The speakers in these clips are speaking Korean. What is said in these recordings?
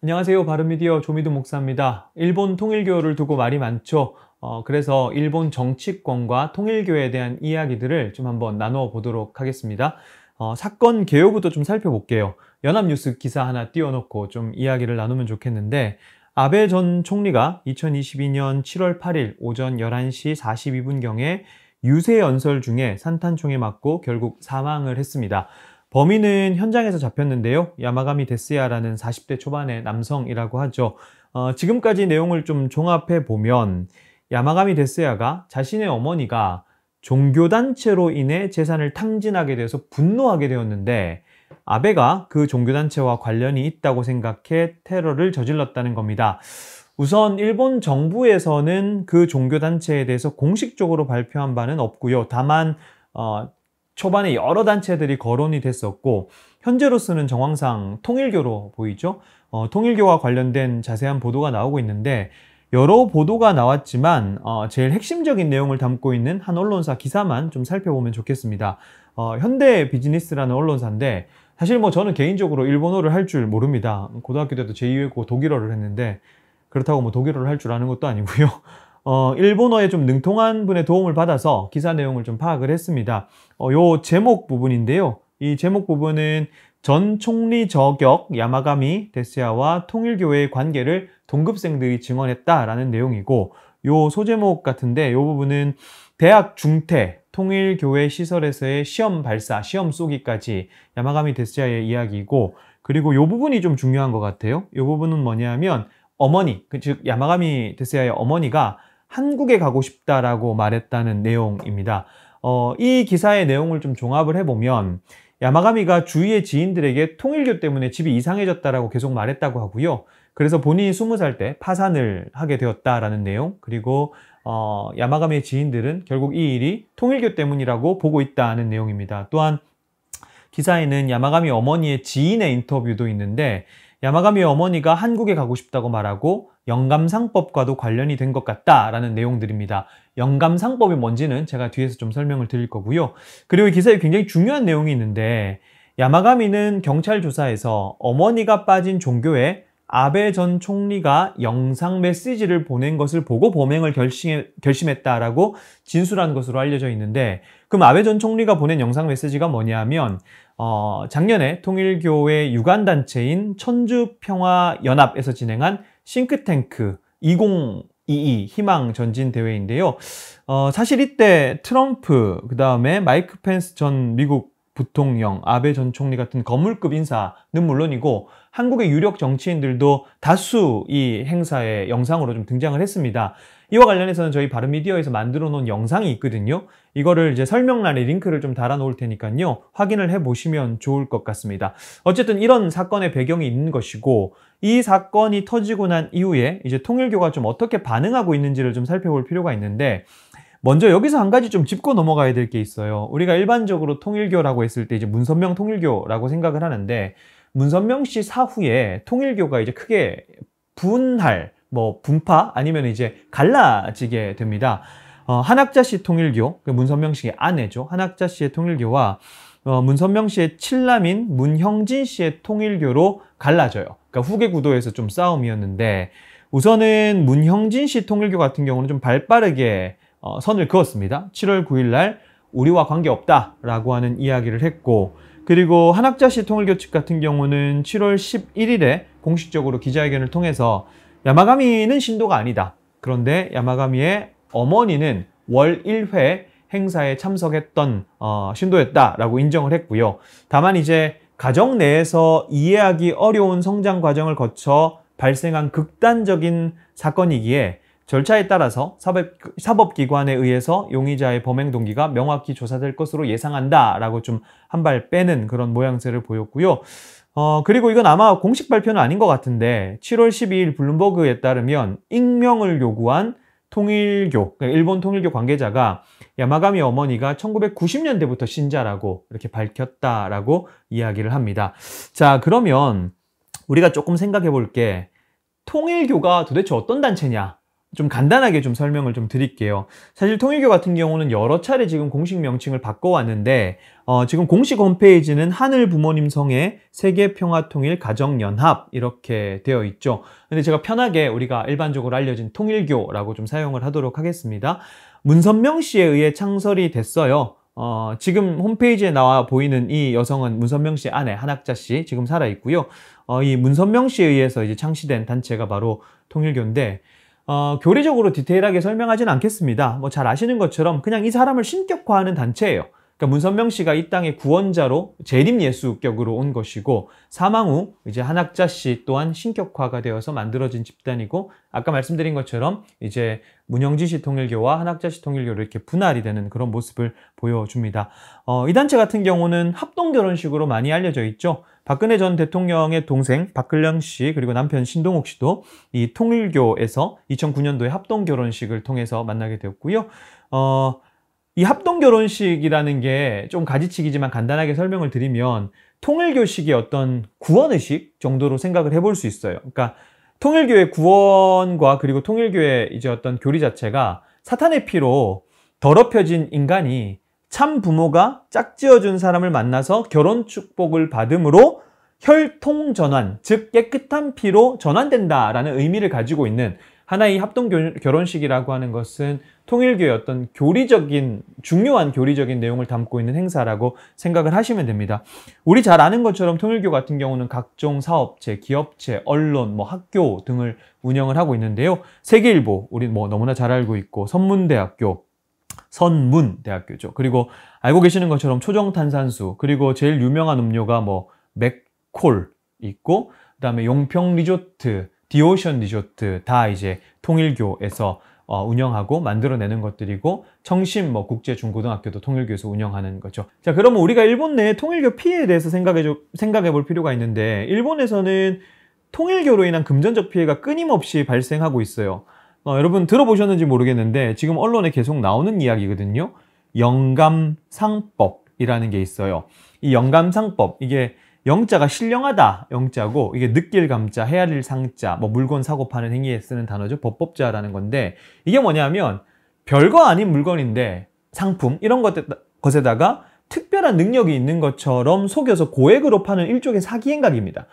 안녕하세요. 바른미디어 조미두 목사입니다. 일본 통일교를 두고 말이 많죠. 어, 그래서 일본 정치권과 통일교에 대한 이야기들을 좀 한번 나눠 보도록 하겠습니다. 어, 사건 개요부터 좀 살펴볼게요. 연합뉴스 기사 하나 띄워놓고 좀 이야기를 나누면 좋겠는데 아베 전 총리가 2022년 7월 8일 오전 11시 42분경에 유세 연설 중에 산탄총에 맞고 결국 사망을 했습니다. 범인은 현장에서 잡혔는데요. 야마가미 데스야라는 40대 초반의 남성이라고 하죠. 어, 지금까지 내용을 좀 종합해 보면 야마가미 데스야가 자신의 어머니가 종교단체로 인해 재산을 탕진하게 돼서 분노하게 되었는데 아베가 그 종교단체와 관련이 있다고 생각해 테러를 저질렀다는 겁니다. 우선 일본 정부에서는 그 종교단체에 대해서 공식적으로 발표한 바는 없고요. 다만 어, 초반에 여러 단체들이 거론이 됐었고 현재로서는 정황상 통일교로 보이죠. 어, 통일교와 관련된 자세한 보도가 나오고 있는데 여러 보도가 나왔지만 어, 제일 핵심적인 내용을 담고 있는 한 언론사 기사만 좀 살펴보면 좋겠습니다. 어, 현대 비즈니스라는 언론사인데 사실 뭐 저는 개인적으로 일본어를 할 줄 모릅니다. 고등학교 때도 제2외고 독일어를 했는데 그렇다고 뭐 독일어를 할 줄 아는 것도 아니고요. 어, 일본어에 좀 능통한 분의 도움을 받아서 기사 내용을 좀 파악을 했습니다. 어, 요 제목 부분인데요. 이 제목 부분은 전 총리 저격 야마가미 데스야와 통일교회의 관계를 동급생들이 증언했다라는 내용이고 요 소제목 같은데 요 부분은 대학 중퇴 통일교회 시설에서의 시험 발사, 시험 쏘기까지 야마가미 데스야의 이야기이고 그리고 요 부분이 좀 중요한 것 같아요. 요 부분은 뭐냐면 어머니, 그 즉 야마가미 데스야의 어머니가 한국에 가고 싶다라고 말했다는 내용입니다. 어, 이 기사의 내용을 좀 종합을 해보면 야마가미가 주위의 지인들에게 통일교 때문에 집이 이상해졌다라고 계속 말했다고 하고요. 그래서 본인이 20살 때 파산을 하게 되었다라는 내용 그리고 어, 야마가미의 지인들은 결국 이 일이 통일교 때문이라고 보고 있다는 내용입니다. 또한 기사에는 야마가미 어머니의 지인의 인터뷰도 있는데 야마가미 어머니가 한국에 가고 싶다고 말하고 영감상법과도 관련이 된 것 같다라는 내용들입니다. 영감상법이 뭔지는 제가 뒤에서 좀 설명을 드릴 거고요. 그리고 이 기사에 굉장히 중요한 내용이 있는데 야마가미는 경찰 조사에서 어머니가 빠진 종교에 아베 전 총리가 영상 메시지를 보낸 것을 보고 범행을 결심, 했다라고 진술한 것으로 알려져 있는데 그럼 아베 전 총리가 보낸 영상 메시지가 뭐냐면 어, 작년에 통일교회 유관단체인 천주평화연합에서 진행한 싱크탱크 2022 희망 전진 대회인데요. 어, 사실 이때 트럼프 그 다음에 마이크 펜스 전 미국 부통령, 아베 전 총리 같은 건물급 인사는 물론이고 한국의 유력 정치인들도 다수 이 행사에 영상으로 좀 등장을 했습니다. 이와 관련해서는 저희 바른미디어에서 만들어 놓은 영상이 있거든요. 이거를 이제 설명란에 링크를 좀 달아 놓을 테니까요. 확인을 해 보시면 좋을 것 같습니다. 어쨌든 이런 사건의 배경이 있는 것이고 이 사건이 터지고 난 이후에 이제 통일교가 좀 어떻게 반응하고 있는지를 좀 살펴볼 필요가 있는데 먼저 여기서 한 가지 좀 짚고 넘어가야 될 게 있어요. 우리가 일반적으로 통일교라고 했을 때 이제 문선명 통일교라고 생각을 하는데 문선명 씨 사후에 통일교가 이제 크게 분할, 뭐 분파 아니면 이제 갈라지게 됩니다. 어, 한학자 씨 통일교, 그 문선명 씨의 아내죠. 한학자 씨의 통일교와 어, 문선명 씨의 칠남인 문형진 씨의 통일교로 갈라져요. 그러니까 후계 구도에서 좀 싸움이었는데 우선은 문형진 씨 통일교 같은 경우는 좀 발빠르게 어, 선을 그었습니다. 7월 9일 날 우리와 관계없다라고 하는 이야기를 했고 그리고 한학자시 통일교칙 같은 경우는 7월 11일에 공식적으로 기자회견을 통해서 야마가미는 신도가 아니다. 그런데 야마가미의 어머니는 월 1회 행사에 참석했던 어, 신도였다라고 인정을 했고요. 다만 이제 가정 내에서 이해하기 어려운 성장 과정을 거쳐 발생한 극단적인 사건이기에 절차에 따라서 사법, 기관에 의해서 용의자의 범행 동기가 명확히 조사될 것으로 예상한다라고 좀 한 발 빼는 그런 모양새를 보였고요. 어, 그리고 이건 아마 공식 발표는 아닌 것 같은데 7월 12일 블룸버그에 따르면 익명을 요구한 통일교, 그러니까 일본 통일교 관계자가 야마가미 어머니가 1990년대부터 신자라고 이렇게 밝혔다라고 이야기를 합니다. 자, 그러면 우리가 조금 생각해 볼게 통일교가 도대체 어떤 단체냐? 좀 간단하게 좀 설명을 좀 드릴게요. 사실 통일교 같은 경우는 여러 차례 지금 공식 명칭을 바꿔왔는데 어, 지금 공식 홈페이지는 하늘 부모님 성의 세계 평화 통일 가정 연합 이렇게 되어 있죠. 근데 제가 편하게 우리가 일반적으로 알려진 통일교라고 좀 사용을 하도록 하겠습니다. 문선명 씨에 의해 창설이 됐어요. 어, 지금 홈페이지에 나와 보이는 이 여성은 문선명 씨 아내 한학자 씨 지금 살아 있고요. 어, 이 문선명 씨에 의해서 이제 창시된 단체가 바로 통일교인데 어, 교리적으로 디테일하게 설명하진 않겠습니다. 뭐 잘 아시는 것처럼 그냥 이 사람을 신격화하는 단체예요. 그러니까 문선명 씨가 이 땅의 구원자로 재림 예수격으로 온 것이고 사망 후 이제 한학자 씨 또한 신격화가 되어서 만들어진 집단이고 아까 말씀드린 것처럼 이제 문영지 씨 통일교와 한학자 씨 통일교로 이렇게 분할이 되는 그런 모습을 보여줍니다. 어, 이 단체 같은 경우는 합동 결혼식으로 많이 알려져 있죠. 박근혜 전 대통령의 동생 박근량 씨 그리고 남편 신동욱 씨도 이 통일교에서 2009년도에 합동 결혼식을 통해서 만나게 되었고요. 어, 이 합동 결혼식이라는 게 좀 가지치기지만 간단하게 설명을 드리면 통일교식의 어떤 구원의식 정도로 생각을 해볼 수 있어요. 그러니까 통일교의 구원과 그리고 통일교의 이제 어떤 교리 자체가 사탄의 피로 더럽혀진 인간이 참 부모가 짝지어준 사람을 만나서 결혼 축복을 받음으로 혈통 전환, 즉 깨끗한 피로 전환된다라는 의미를 가지고 있는 하나의 합동 결혼식이라고 하는 것은 통일교의 어떤 교리적인 중요한 교리적인 내용을 담고 있는 행사라고 생각을 하시면 됩니다. 우리 잘 아는 것처럼 통일교 같은 경우는 각종 사업체, 기업체, 언론, 뭐 학교 등을 운영을 하고 있는데요. 세계일보 우리 뭐 너무나 잘 알고 있고 선문대학교 선문대학교죠. 그리고 알고 계시는 것처럼 초정탄산수 그리고 제일 유명한 음료가 뭐 맥콜 있고 그다음에 용평 리조트, 디오션 리조트 다 이제 통일교에서 어, 운영하고 만들어내는 것들이고 청심 뭐 국제 중고등학교도 통일교에서 운영하는 거죠. 자 그러면 우리가 일본 내 통일교 피해에 대해서 생각해 생각해 볼 필요가 있는데 일본에서는 통일교로 인한 금전적 피해가 끊임없이 발생하고 있어요. 어, 여러분 들어보셨는지 모르겠는데 지금 언론에 계속 나오는 이야기거든요. 영감상법이라는 게 있어요. 이 영감상법 이게 영자가 신령하다 영자고 이게 느낄 감자, 헤아릴 상자, 뭐 물건 사고 파는 행위에 쓰는 단어죠. 법법자라는 건데 이게 뭐냐면 별거 아닌 물건인데 상품 이런 것, 것에다가 특별한 능력이 있는 것처럼 속여서 고액으로 파는 일종의 사기 행각입니다.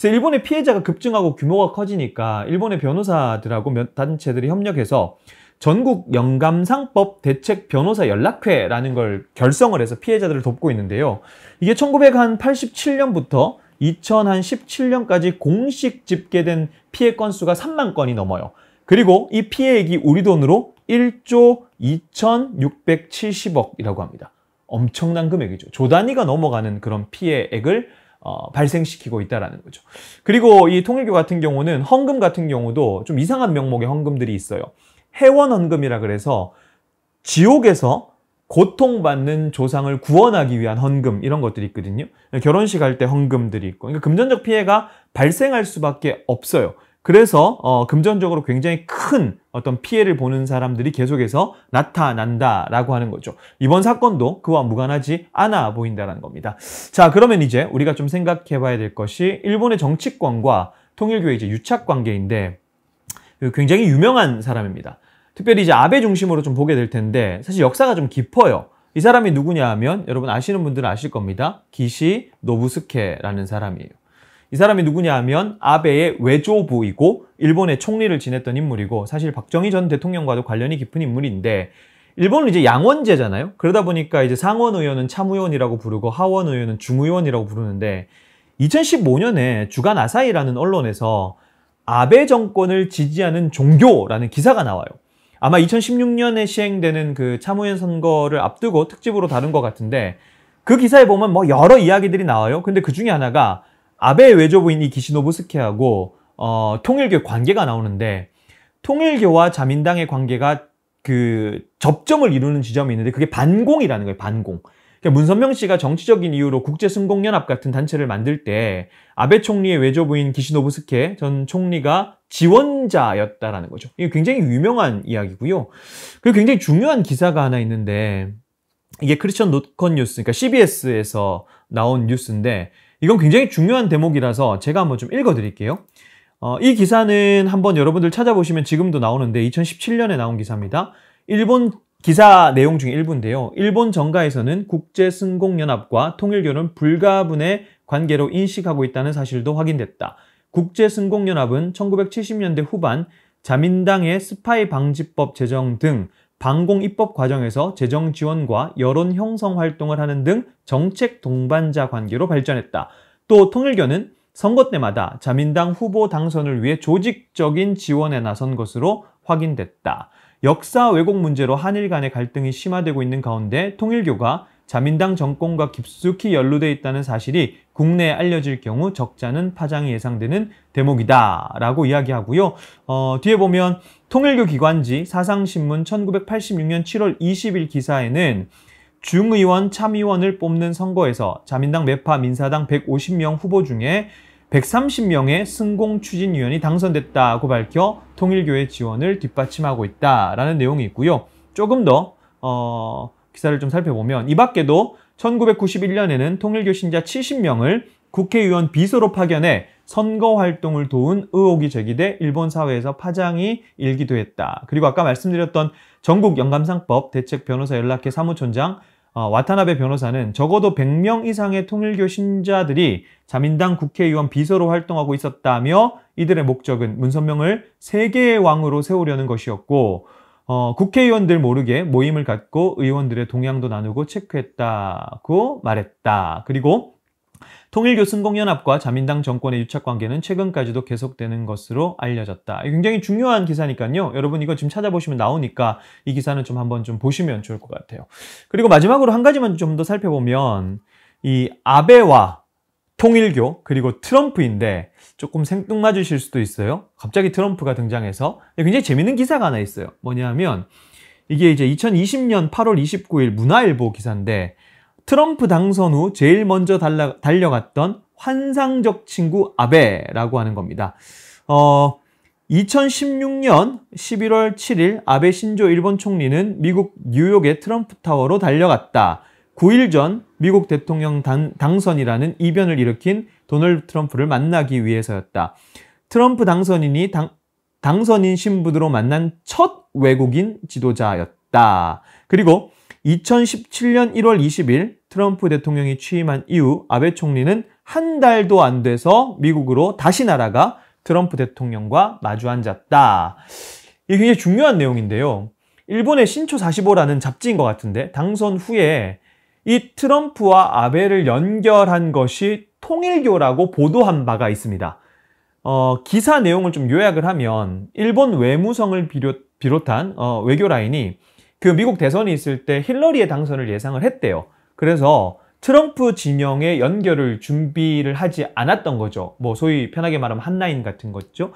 그래서 일본의 피해자가 급증하고 규모가 커지니까 일본의 변호사들하고 몇 단체들이 협력해서 전국 영감상법 대책 변호사 연락회라는 걸 결성을 해서 피해자들을 돕고 있는데요. 이게 1987년부터 2017년까지 공식 집계된 피해 건수가 3만 건이 넘어요. 그리고 이 피해액이 우리 돈으로 1조 2670억이라고 합니다. 엄청난 금액이죠. 조 단위가 넘어가는 그런 피해액을 어, 발생시키고 있다라는 거죠. 그리고 이 통일교 같은 경우는 헌금 같은 경우도 좀 이상한 명목의 헌금들이 있어요. 해원 헌금이라 그래서 지옥에서 고통받는 조상을 구원하기 위한 헌금 이런 것들이 있거든요. 결혼식 할 때 헌금들이 있고 그러니까 금전적 피해가 발생할 수밖에 없어요. 그래서 어, 금전적으로 굉장히 큰 어떤 피해를 보는 사람들이 계속해서 나타난다라고 하는 거죠. 이번 사건도 그와 무관하지 않아 보인다라는 겁니다. 자, 그러면 이제 우리가 좀 생각해 봐야 될 것이 일본의 정치권과 통일교의 이제 유착 관계인데 그 굉장히 유명한 사람입니다. 특별히 이제 아베 중심으로 좀 보게 될 텐데 사실 역사가 좀 깊어요. 이 사람이 누구냐 하면 여러분 아시는 분들은 아실 겁니다. 기시 노부스케라는 사람이에요. 이 사람이 누구냐 하면 아베의 외조부이고 일본의 총리를 지냈던 인물이고 사실 박정희 전 대통령과도 관련이 깊은 인물인데 일본은 이제 양원제잖아요. 그러다 보니까 이제 상원 의원은 참의원이라고 부르고 하원 의원은 중의원이라고 부르는데 2015년에 주간 아사이라는 언론에서 아베 정권을 지지하는 종교라는 기사가 나와요. 아마 2016년에 시행되는 그 참의원 선거를 앞두고 특집으로 다룬 것 같은데 그 기사에 보면 뭐 여러 이야기들이 나와요. 근데 그 중에 하나가 아베 외조부인 이 기시노부스케하고 어, 통일교 관계가 나오는데 통일교와 자민당의 관계가 그 접점을 이루는 지점이 있는데 그게 반공이라는 거예요. 반공. 그러니까 문선명 씨가 정치적인 이유로 국제승공연합 같은 단체를 만들 때 아베 총리의 외조부인 기시노부스케 전 총리가 지원자였다라는 거죠. 이게 굉장히 유명한 이야기고요. 그리고 굉장히 중요한 기사가 하나 있는데 이게 크리스천 노컨 뉴스, 그러니까 CBS에서 나온 뉴스인데 이건 굉장히 중요한 대목이라서 제가 한번 좀 읽어드릴게요. 어, 이 기사는 한번 여러분들 찾아보시면 지금도 나오는데 2017년에 나온 기사입니다. 일본 기사 내용 중에 일부인데요. 일본 정가에서는 국제승공연합과 통일교는 불가분의 관계로 인식하고 있다는 사실도 확인됐다. 국제승공연합은 1970년대 후반 자민당의 스파이 방지법 제정 등 방공 입법 과정에서 재정 지원과 여론 형성 활동을 하는 등 정책 동반자 관계로 발전했다. 또 통일교는 선거 때마다 자민당 후보 당선을 위해 조직적인 지원에 나선 것으로 확인됐다. 역사 왜곡 문제로 한일 간의 갈등이 심화되고 있는 가운데 통일교가 자민당 정권과 깊숙이 연루돼 있다는 사실이 국내에 알려질 경우 적잖은 파장이 예상되는 대목이다라고 이야기하고요. 어, 뒤에 보면 통일교 기관지 사상신문 1986년 7월 20일 기사에는 중의원 참의원을 뽑는 선거에서 자민당 매파 민사당 150명 후보 중에 130명의 승공 추진위원이 당선됐다고 밝혀 통일교의 지원을 뒷받침하고 있다라는 내용이 있고요. 조금 더 어, 기사를 좀 살펴보면 이 밖에도 1991년에는 통일교신자 70명을 국회의원 비서로 파견해 선거 활동을 도운 의혹이 제기돼 일본 사회에서 파장이 일기도 했다. 그리고 아까 말씀드렸던 전국 영감상법 대책 변호사 연락회 사무총장 어, 와타나베 변호사는 적어도 100명 이상의 통일교 신자들이 자민당 국회의원 비서로 활동하고 있었다며 이들의 목적은 문선명을 세계의 왕으로 세우려는 것이었고 어, 국회의원들 모르게 모임을 갖고 의원들의 동향도 나누고 체크했다고 말했다. 그리고 통일교 승공연합과 자민당 정권의 유착관계는 최근까지도 계속되는 것으로 알려졌다. 굉장히 중요한 기사니까요. 여러분 이거 지금 찾아보시면 나오니까 이 기사는 좀 한번 좀 보시면 좋을 것 같아요. 그리고 마지막으로 한 가지만 좀 더 살펴보면 이 아베와 통일교 그리고 트럼프인데 조금 생뚱맞으실 수도 있어요. 갑자기 트럼프가 등장해서 굉장히 재밌는 기사가 하나 있어요. 뭐냐면 이게 이제 2020년 8월 29일 문화일보 기사인데 트럼프 당선 후 제일 먼저 달라, 달려갔던 환상적 친구 아베라고 하는 겁니다. 어, 2016년 11월 7일 아베 신조 일본 총리는 미국 뉴욕의 트럼프 타워로 달려갔다. 9일 전 미국 대통령 단, 당선이라는 이변을 일으킨 도널드 트럼프를 만나기 위해서였다. 트럼프 당선인이 당, 당선인 신부드로 만난 첫 외국인 지도자였다. 그리고 2017년 1월 20일 트럼프 대통령이 취임한 이후 아베 총리는 한 달도 안 돼서 미국으로 다시 날아가 트럼프 대통령과 마주 앉았다. 이게 굉장히 중요한 내용인데요. 일본의 신초 45라는 잡지인 것 같은데 당선 후에 이 트럼프와 아베를 연결한 것이 통일교라고 보도한 바가 있습니다. 어, 기사 내용을 좀 요약을 하면 일본 외무성을 비롯, 한 어, 외교 라인이 그 미국 대선이 있을 때 힐러리의 당선을 예상을 했대요. 그래서 트럼프 진영의 연결을 준비를 하지 않았던 거죠. 뭐 소위 편하게 말하면 한라인 같은 거죠.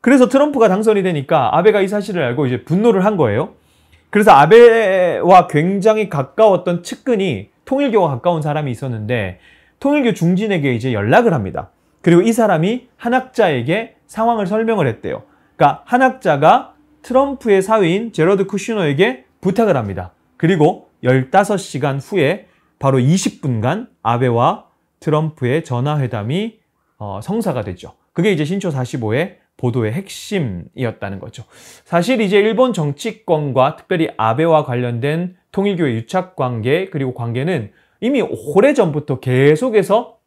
그래서 트럼프가 당선이 되니까 아베가 이 사실을 알고 이제 분노를 한 거예요. 그래서 아베와 굉장히 가까웠던 측근이 통일교와 가까운 사람이 있었는데 통일교 중진에게 이제 연락을 합니다. 그리고 이 사람이 한학자에게 상황을 설명을 했대요. 그러니까 한학자가 트럼프의 사위인 제러드 쿠슈너에게 부탁을 합니다. 그리고 15시간 후에 바로 20분간 아베와 트럼프의 전화회담이 어, 성사가 됐죠 그게 이제 신초 45의 보도의 핵심이었다는 거죠. 사실 이제 일본 정치권과 특별히 아베와 관련된 통일교의 유착 관계 그리고 관계는 이미 오래전부터 계속해서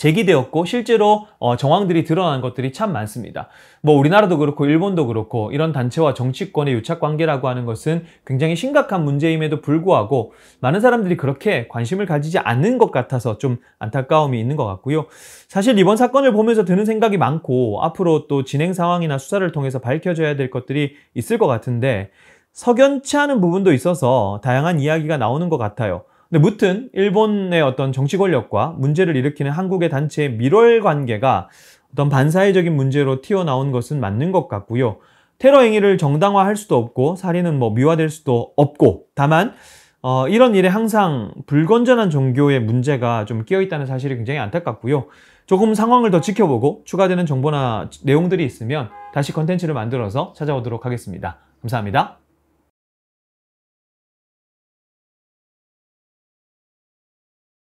제기되었고 실제로 어, 정황들이 드러난 것들이 참 많습니다. 뭐 우리나라도 그렇고 일본도 그렇고 이런 단체와 정치권의 유착관계라고 하는 것은 굉장히 심각한 문제임에도 불구하고 많은 사람들이 그렇게 관심을 가지지 않는 것 같아서 좀 안타까움이 있는 것 같고요. 사실 이번 사건을 보면서 드는 생각이 많고 앞으로 또 진행 상황이나 수사를 통해서 밝혀져야 될 것들이 있을 것 같은데 석연치 않은 부분도 있어서 다양한 이야기가 나오는 것 같아요. 근데 무튼 일본의 어떤 정치 권력과 문제를 일으키는 한국의 단체의 밀월 관계가 어떤 반사회적인 문제로 튀어나온 것은 맞는 것 같고요. 테러 행위를 정당화할 수도 없고 살인은 뭐 미화될 수도 없고 다만 어, 이런 일에 항상 불건전한 종교의 문제가 좀 끼어 있다는 사실이 굉장히 안타깝고요. 조금 상황을 더 지켜보고 추가되는 정보나 내용들이 있으면 다시 컨텐츠를 만들어서 찾아오도록 하겠습니다. 감사합니다.